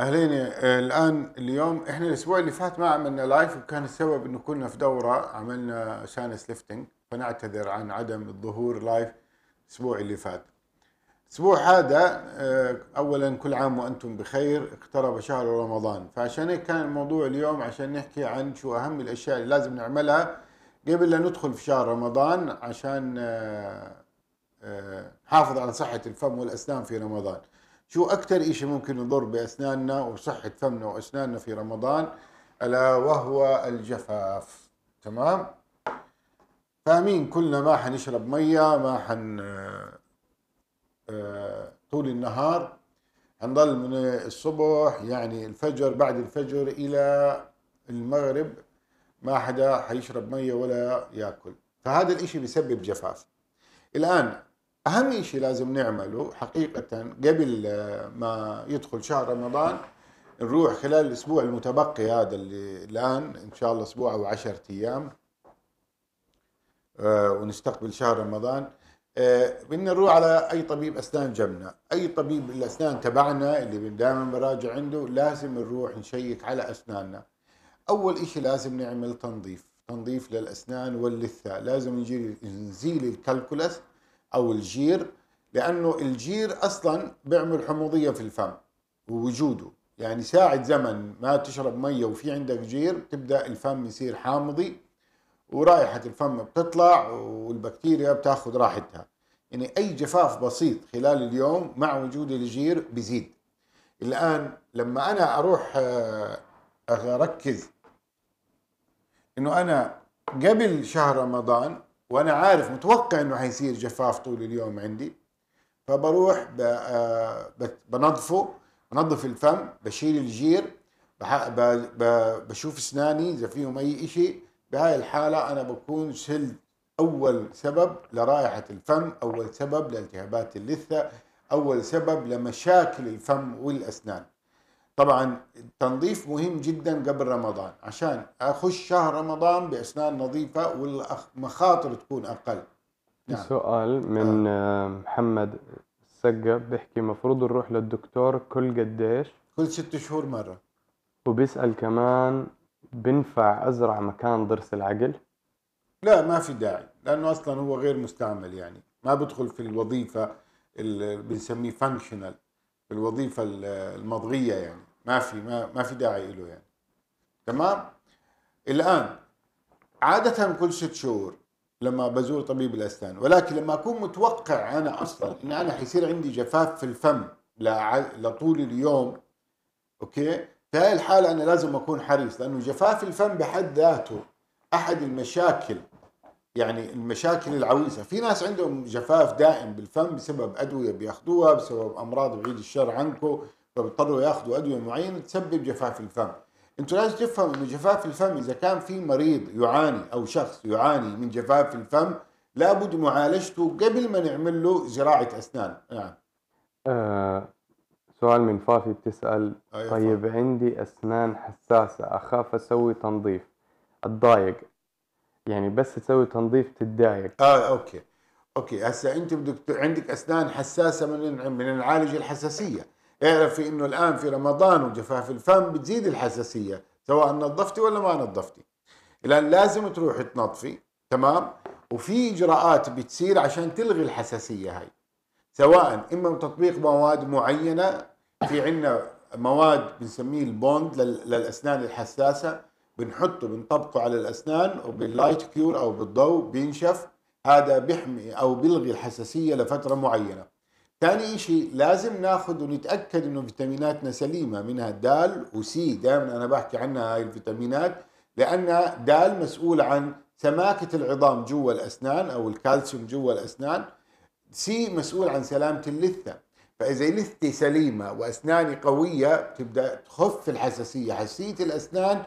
اهلين آه، الان اليوم احنا الاسبوع اللي فات ما عملنا لايف وكان السبب انه كنا في دوره عملنا شانس ليفتنج فنعتذر عن عدم الظهور لايف الاسبوع اللي فات. الاسبوع هذا آه، اولا كل عام وانتم بخير اقترب شهر رمضان فعشان هيك كان الموضوع اليوم عشان نحكي عن شو اهم الاشياء اللي لازم نعملها قبل لا ندخل في شهر رمضان عشان آه، نحافظ على صحه الفم والاسنان في رمضان. شو أكثر إشي ممكن يضر بأسناننا وصحة فمنا وأسناننا في رمضان ألا وهو الجفاف تمام فاهمين كلنا ما حنشرب مية ما حن آه، طول النهار حنضل من الصبح يعني الفجر بعد الفجر إلى المغرب ما حدا حيشرب مية ولا يأكل فهذا الإشي بيسبب جفاف الآن اهم شيء لازم نعمله حقيقه قبل آه، ما يدخل شهر رمضان نروح خلال الاسبوع المتبقي هذا اللي الان ان شاء الله اسبوع او 10 ايام آه، ونستقبل شهر رمضان آه، بدنا نروح على اي طبيب اسنان جنبنا اي طبيب الاسنان تبعنا اللي دائما براجع عنده لازم نروح نشيك على اسناننا اول إشي لازم نعمل تنظيف تنظيف للاسنان واللثه لازم نجي نزيل الكالكولس او الجير لانه الجير اصلا بيعمل حموضيه في الفم ووجوده يعني ساعة زمن ما تشرب مية وفي عندك جير بتبدأ الفم يصير حامضي ورائحة الفم بتطلع والبكتيريا بتاخذ راحتها يعني أي جفاف بسيط خلال اليوم مع وجود الجير بزيد الآن لما أنا أروح آه، أركز إنه أنا قبل شهر رمضان وانا عارف متوقع انه حيصير جفاف طول اليوم عندي فبروح آه، بنظفه بنظف الفم بشيل الجير بشوف اسناني اذا فيهم اي شيء بهاي الحاله انا بكون شلت اول سبب لرائحه الفم اول سبب لالتهابات اللثه اول سبب لمشاكل الفم والاسنان طبعا التنظيف مهم جدا قبل رمضان عشان اخش شهر رمضان باسنان نظيفه والمخاطر تكون اقل نعم. سؤال من آه. محمد السقا بيحكي مفروض نروح للدكتور كل قديش كل ست شهور مره وبيسال كمان بنفع ازرع مكان ضرس العقل لا ما في داعي لانه اصلا هو غير مستعمل يعني ما بدخل في الوظيفه اللي بنسميه فانكشنال الوظيفه المضغيه يعني ما في ما, ما في داعي له يعني تمام الان عاده كل ست شهور لما بزور طبيب الاسنان ولكن لما اكون متوقع انا اصلا ان انا حيصير عندي جفاف في الفم لطول اليوم اوكي في هاي الحالة أنا لازم أكون حريص لأنه جفاف الفم بحد ذاته أحد المشاكل يعني المشاكل العويصة في ناس عندهم جفاف دائم بالفم بسبب أدوية بياخذوها بسبب أمراض بعيد الشر عنكم فبيضطروا ياخذوا ادويه معينه تسبب جفاف الفم انتم لازم تفهموا انه جفاف الفم اذا كان في مريض يعاني او شخص يعاني من جفاف الفم لابد معالجته قبل ما نعمل له زراعه اسنان نعم آه سؤال من فافي بتسال آه طيب فافي. عندي اسنان حساسه اخاف اسوي تنظيف اتضايق يعني بس تسوي تنظيف تتضايق اه اوكي اوكي هسه انت بدك عندك اسنان حساسه من من نعالج الحساسيه اعرفي انه الان في رمضان وجفاف الفم بتزيد الحساسيه سواء نظفتي ولا ما نظفتي الان لازم تروحي تنظفي تمام وفي اجراءات بتصير عشان تلغي الحساسيه هاي سواء اما تطبيق مواد معينه في عندنا مواد بنسميه البوند للاسنان الحساسه بنحطه بنطبقه على الاسنان وباللايت كيور او بالضوء بينشف هذا بيحمي او بيلغي الحساسيه لفتره معينه ثاني شيء لازم ناخذ ونتاكد انه فيتاميناتنا سليمه منها دال وسي دائما انا بحكي عنها هاي الفيتامينات لان دال مسؤول عن سماكه العظام جوا الاسنان او الكالسيوم جوا الاسنان سي مسؤول عن سلامه اللثه فاذا لثتي سليمه واسناني قويه تبدا تخف الحساسيه حساسيه الاسنان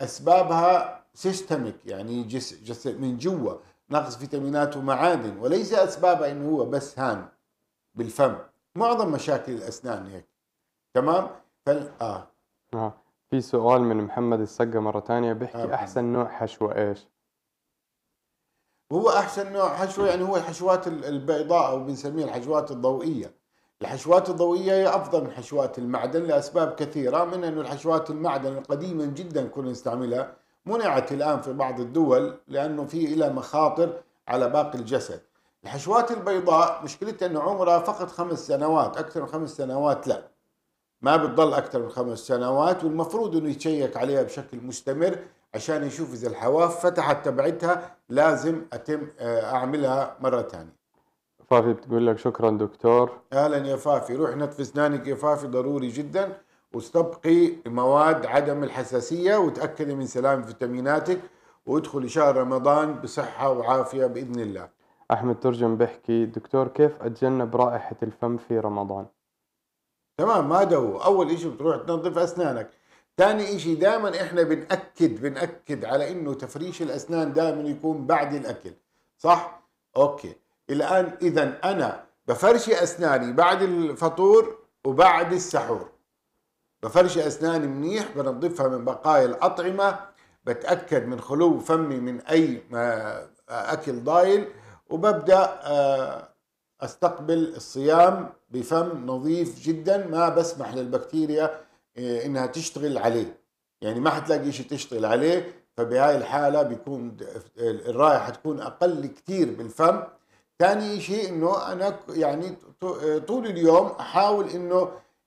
اسبابها سيستميك يعني جس جس من جوا نقص فيتامينات ومعادن وليس اسبابها انه هو بس هان بالفم معظم مشاكل الاسنان هيك تمام فال اه اه في سؤال من محمد السقة مرة ثانية بيحكي آه. أحسن نوع حشوة إيش؟ هو أحسن نوع حشوة يعني هو الحشوات البيضاء أو بنسميها الحشوات الضوئية الحشوات الضوئية هي أفضل من حشوات المعدن لأسباب كثيرة من أنه الحشوات المعدن قديما جدا كنا نستعملها منعت الآن في بعض الدول لأنه في لها مخاطر على باقي الجسد الحشوات البيضاء مشكلتها انه عمرها فقط خمس سنوات اكثر من خمس سنوات لا ما بتضل اكثر من خمس سنوات والمفروض انه يتشيك عليها بشكل مستمر عشان يشوف اذا الحواف فتحت تبعتها لازم اتم آه، اعملها مره ثانيه فافي بتقول لك شكرا دكتور اهلا يا فافي روح نتف اسنانك يا فافي ضروري جدا واستبقي مواد عدم الحساسيه وتاكدي من سلام فيتاميناتك وادخلي شهر رمضان بصحه وعافيه باذن الله أحمد ترجم بيحكي دكتور كيف أتجنب رائحة الفم في رمضان تمام ما هو أول إشي بتروح تنظف أسنانك ثاني إشي دائما إحنا بنأكد بنأكد على إنه تفريش الأسنان دائما يكون بعد الأكل صح؟ أوكي الآن إذا أنا بفرشي أسناني بعد الفطور وبعد السحور بفرشي أسناني منيح بنظفها من بقايا الأطعمة بتأكد من خلو فمي من أي آه، أكل ضايل وببدا آه، استقبل الصيام بفم نظيف جدا ما بسمح للبكتيريا آه، انها تشتغل عليه يعني ما حتلاقي شيء تشتغل عليه فبهاي الحالة بيكون الرائحة تكون أقل كتير بالفم ثاني شيء إنه أنا يعني طول اليوم أحاول إنه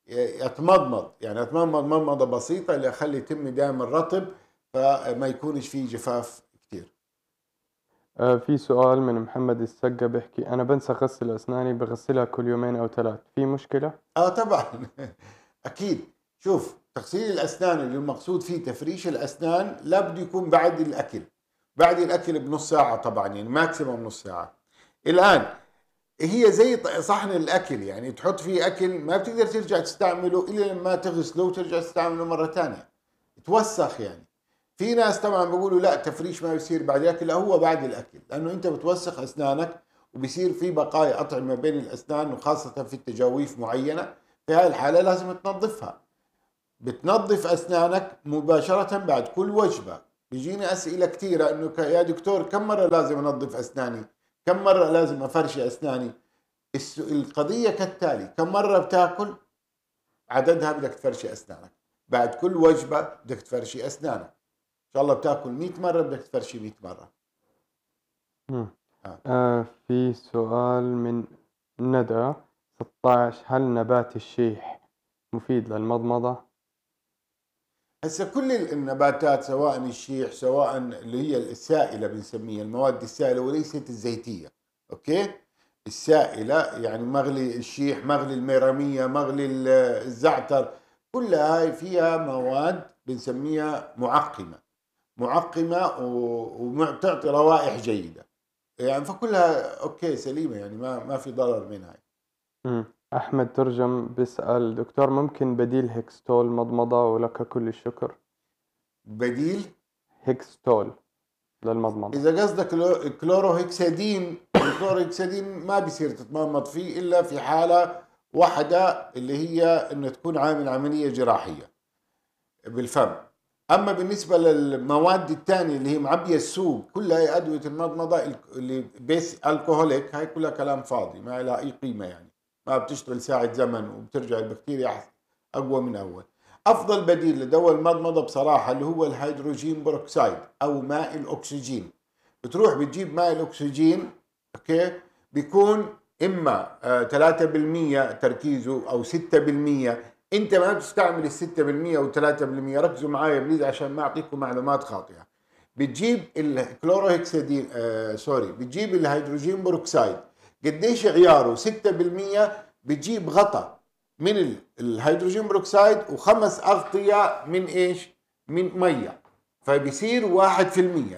آه، أتمضمض يعني أتمضمض مضمضة بسيطة اللي أخلي تمي دائما رطب فما يكونش فيه جفاف آه، في سؤال من محمد السقا بيحكي أنا بنسى أغسل أسناني بغسلها كل يومين أو ثلاث في مشكلة؟ آه طبعا أكيد شوف تغسيل الأسنان اللي المقصود فيه تفريش الأسنان لابد يكون بعد الأكل بعد الأكل بنص ساعة طبعا يعني ماكسيموم نص ساعة الآن هي زي صحن الأكل يعني تحط فيه أكل ما بتقدر ترجع تستعمله إلا لما تغسله وترجع تستعمله مرة ثانية توسخ يعني في ناس طبعا بيقولوا لا تفريش ما بيصير بعد الاكل لا هو بعد الاكل لانه انت بتوسخ اسنانك وبصير في بقايا اطعمه بين الاسنان وخاصه في التجاويف معينه في هاي الحاله لازم تنظفها بتنظف اسنانك مباشره بعد كل وجبه بيجيني اسئله كثيره انه يا دكتور كم مره لازم انظف اسناني كم مره لازم افرش اسناني القضيه كالتالي كم مره بتاكل عددها بدك تفرشي اسنانك بعد كل وجبه بدك تفرشي اسنانك شاء الله بتاكل 100 مره بدك تفرشي 100 مره آه. آه في سؤال من ندى 16 هل نبات الشيح مفيد للمضمضه هسه كل النباتات سواء الشيح سواء اللي هي السائله بنسميها المواد السائله وليست الزيتيه اوكي السائله يعني مغلي الشيح مغلي الميراميه مغلي الزعتر كلها هاي فيها مواد بنسميها معقمه معقمه وتعطي روائح جيده يعني فكلها اوكي سليمه يعني ما ما في ضرر منها احمد ترجم بيسال دكتور ممكن بديل هيكستول مضمضه ولك كل الشكر بديل هيكستول للمضمضه اذا قصدك كلوروهكسيدين الكلوروهكسادين ما بيصير تتمضمض فيه الا في حاله واحده اللي هي انه تكون عامل عمليه جراحيه بالفم اما بالنسبه للمواد الثانيه اللي هي معبيه السوق كلها هي ادويه المضمضه اللي بيس الكهوليك هاي كلها كلام فاضي ما لها اي قيمه يعني ما بتشتغل ساعه زمن وبترجع البكتيريا اقوى من اول افضل بديل لدواء المضمضه بصراحه اللي هو الهيدروجين بروكسايد او ماء الاكسجين بتروح بتجيب ماء الاكسجين اوكي بيكون اما 3% آه، تركيزه او 6% انت ما بتستعمل ال 6% و3% ركزوا معايا بليز عشان ما اعطيكم معلومات خاطئه بتجيب الكلوروهكسيدين آه سوري بتجيب الهيدروجين بروكسيد قديش عياره 6% بتجيب غطا من الهيدروجين بروكسيد وخمس اغطيه من ايش من ميه فبصير 1%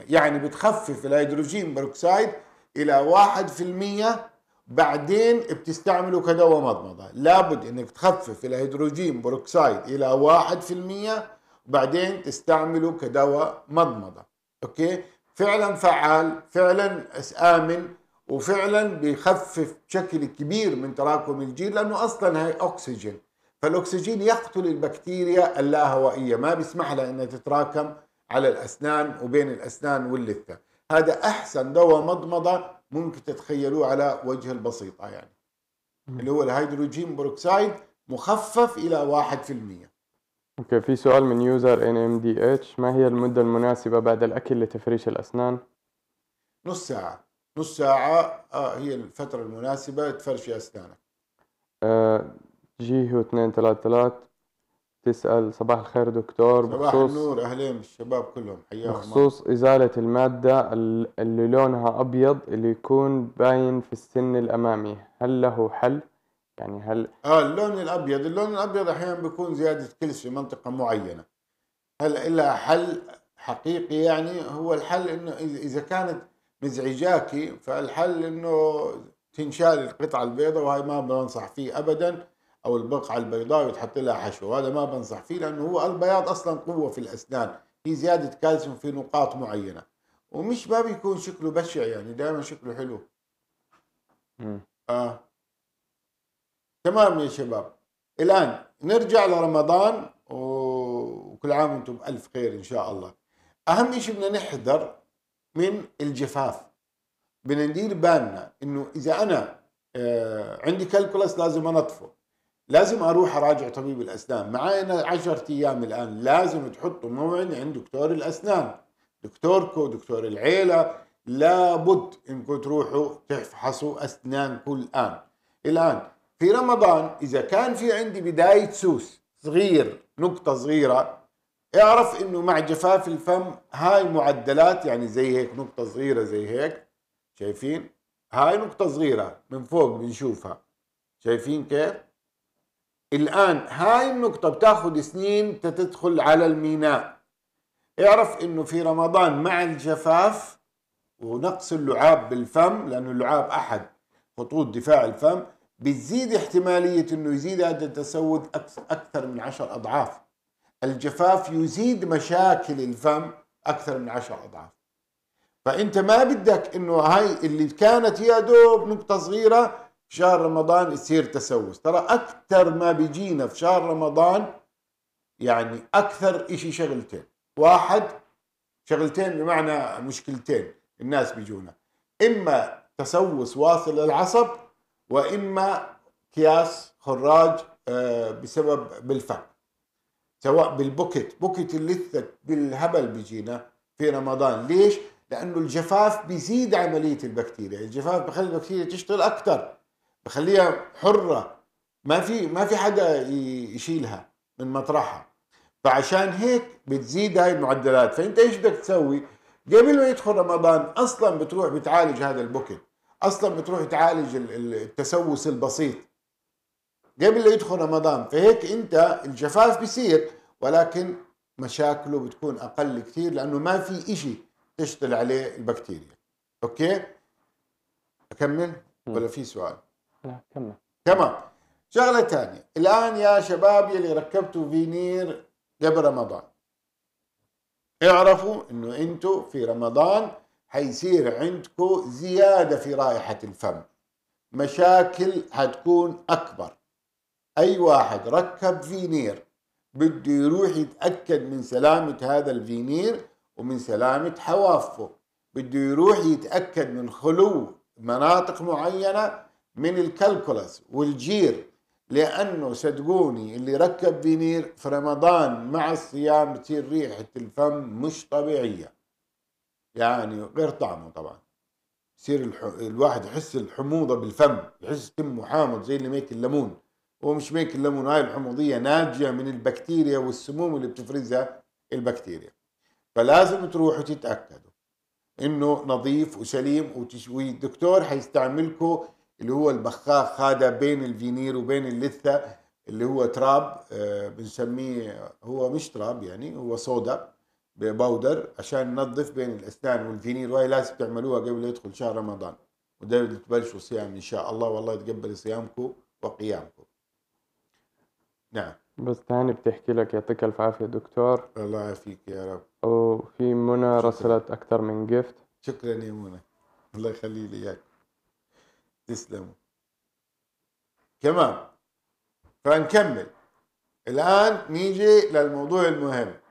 يعني بتخفف الهيدروجين بروكسيد الى 1% بعدين بتستعمله كدواء مضمضة لابد انك تخفف الهيدروجين بروكسايد الى 1% وبعدين تستعمله كدواء مضمضة اوكي فعلا فعال فعلا امن وفعلا بيخفف بشكل كبير من تراكم الجير لانه اصلا هي اكسجين فالاكسجين يقتل البكتيريا اللاهوائيه ما بيسمح لها انها تتراكم على الاسنان وبين الاسنان واللثه هذا احسن دواء مضمضه ممكن تتخيلوه على وجه البسيطة يعني اللي هو الهيدروجين بروكسايد مخفف إلى 1% اوكي في سؤال من يوزر ان ام دي اتش ما هي المدة المناسبة بعد الأكل لتفريش الأسنان؟ نص ساعة نص ساعة آه هي الفترة المناسبة تفرشي أسنانك أه جيهو 233 تسأل صباح الخير دكتور صباح بخصوص النور أهلين بالشباب كلهم حياهم بخصوص الله. إزالة المادة اللي لونها أبيض اللي يكون باين في السن الأمامي هل له حل؟ يعني هل اه اللون الابيض اللون الابيض احيانا بيكون زياده كلس في منطقه معينه هل إلا حل حقيقي يعني هو الحل انه اذا كانت مزعجاكي فالحل انه تنشال القطعه البيضاء وهي ما بنصح فيه ابدا او البقعه البيضاء ويتحط لها حشو هذا ما بنصح فيه لانه هو البياض اصلا قوه في الاسنان في زياده كالسيوم في نقاط معينه ومش ما بيكون شكله بشع يعني دائما شكله حلو اه تمام يا شباب الان نرجع لرمضان وكل عام وانتم بالف خير ان شاء الله اهم شيء بدنا نحذر من الجفاف بدنا ندير بالنا انه اذا انا آه عندي كالكولس لازم انظفه لازم اروح اراجع طبيب الاسنان معي انا 10 ايام الان لازم تحطوا موعد عند دكتور الاسنان دكتوركو دكتور العيله لابد انكم تروحوا تفحصوا اسنانكم الان الان في رمضان اذا كان في عندي بدايه سوس صغير نقطه صغيره اعرف انه مع جفاف الفم هاي معدلات يعني زي هيك نقطه صغيره زي هيك شايفين هاي نقطه صغيره من فوق بنشوفها شايفين كيف الآن هاي النقطة بتاخد سنين تتدخل على الميناء اعرف انه في رمضان مع الجفاف ونقص اللعاب بالفم لانه اللعاب احد خطوط دفاع الفم بتزيد احتمالية انه يزيد هذا التسوق اكثر من عشر اضعاف الجفاف يزيد مشاكل الفم اكثر من عشر اضعاف فانت ما بدك انه هاي اللي كانت يا دوب نقطة صغيرة شهر رمضان يصير تسوس ترى أكثر ما بيجينا في شهر رمضان يعني أكثر إشي شغلتين واحد شغلتين بمعنى مشكلتين الناس بيجونا إما تسوس واصل للعصب وإما كياس خراج آه، بسبب بالفم سواء بالبوكت بوكت اللثة بالهبل بيجينا في رمضان ليش؟ لأنه الجفاف بيزيد عملية البكتيريا الجفاف بخلي البكتيريا تشتغل أكثر بخليها حره ما في ما في حدا يشيلها من مطرحها فعشان هيك بتزيد هاي المعدلات فانت ايش بدك تسوي قبل ما يدخل رمضان اصلا بتروح بتعالج هذا البكت اصلا بتروح تعالج التسوس البسيط قبل لا يدخل رمضان فهيك انت الجفاف بيصير ولكن مشاكله بتكون اقل كثير لانه ما في إشي تشتغل عليه البكتيريا اوكي اكمل ولا في سؤال تمام تمام شغله ثانيه الان يا شباب يلي ركبتوا فينير قبل رمضان اعرفوا انه انتم في رمضان حيصير عندكم زياده في رائحه الفم مشاكل حتكون اكبر اي واحد ركب فينير بده يروح يتاكد من سلامه هذا الفينير ومن سلامه حوافه بده يروح يتاكد من خلو مناطق معينه من الكالكولاس والجير لانه صدقوني اللي ركب فينير في رمضان مع الصيام بتصير ريحه الفم مش طبيعيه يعني غير طعمه طبعا يصير الواحد يحس الحموضه بالفم يحس تم حامض زي اللي ميك الليمون هو مش ميك الليمون هاي الحموضيه ناتجه من البكتيريا والسموم اللي بتفرزها البكتيريا فلازم تروحوا تتاكدوا انه نظيف وسليم والدكتور حيستعملكم اللي هو البخاخ هذا بين الفينير وبين اللثه اللي هو تراب آه، بنسميه هو مش تراب يعني هو صودا بباودر عشان ننظف بين الاسنان والفينير وهي لازم تعملوها قبل يدخل شهر رمضان ودايما تبلشوا صيام ان شاء الله والله يتقبل صيامكم وقيامكم نعم بس ثاني بتحكي لك يعطيك الف عافيه دكتور الله يعافيك يا رب وفي منى رسلت اكثر من جفت شكرا يا منى الله يخلي لي اياك تسلموا تمام فنكمل الآن نيجي للموضوع المهم